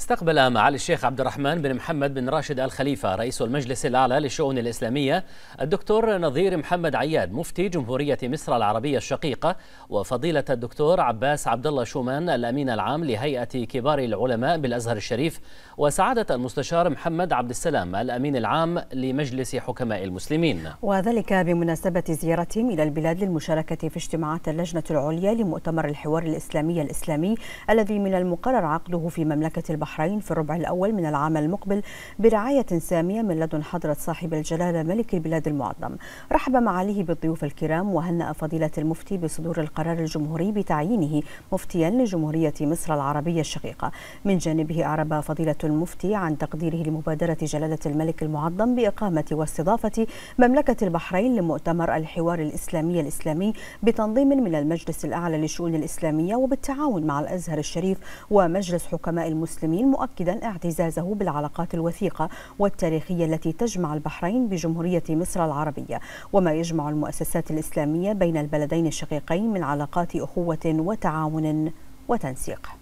استقبل معالي الشيخ عبد الرحمن بن محمد بن راشد الخليفة رئيس المجلس الأعلى للشؤون الإسلامية الدكتور نظير محمد عياد مفتي جمهورية مصر العربية الشقيقة وفضيلة الدكتور عباس عبد الله شومان الأمين العام لهيئة كبار العلماء بالأزهر الشريف وسعادة المستشار محمد عبد السلام الأمين العام لمجلس حكماء المسلمين وذلك بمناسبة زيارتهم إلى البلاد للمشاركة في اجتماعات اللجنة العليا لمؤتمر الحوار الإسلامي الإسلامي الذي من المقرر عقده في مملكة البحرين البحرين في الربع الأول من العام المقبل برعاية سامية من لدن حضرة صاحب الجلالة ملك البلاد المعظم رحب معاليه بالضيوف الكرام وهنأ فضيلة المفتي بصدور القرار الجمهوري بتعيينه مفتيا لجمهورية مصر العربية الشقيقة من جانبه أعرب فضيلة المفتي عن تقديره لمبادرة جلالة الملك المعظم بإقامة واستضافة مملكة البحرين لمؤتمر الحوار الإسلامي الإسلامي بتنظيم من المجلس الأعلى للشؤون الإسلامية وبالتعاون مع الأزهر الشريف ومجلس حكماء المسلمين البحرين مؤكدا اعتزازه بالعلاقات الوثيقة والتاريخية التي تجمع البحرين بجمهورية مصر العربية وما يجمع المؤسسات الإسلامية بين البلدين الشقيقين من علاقات أخوة وتعاون وتنسيق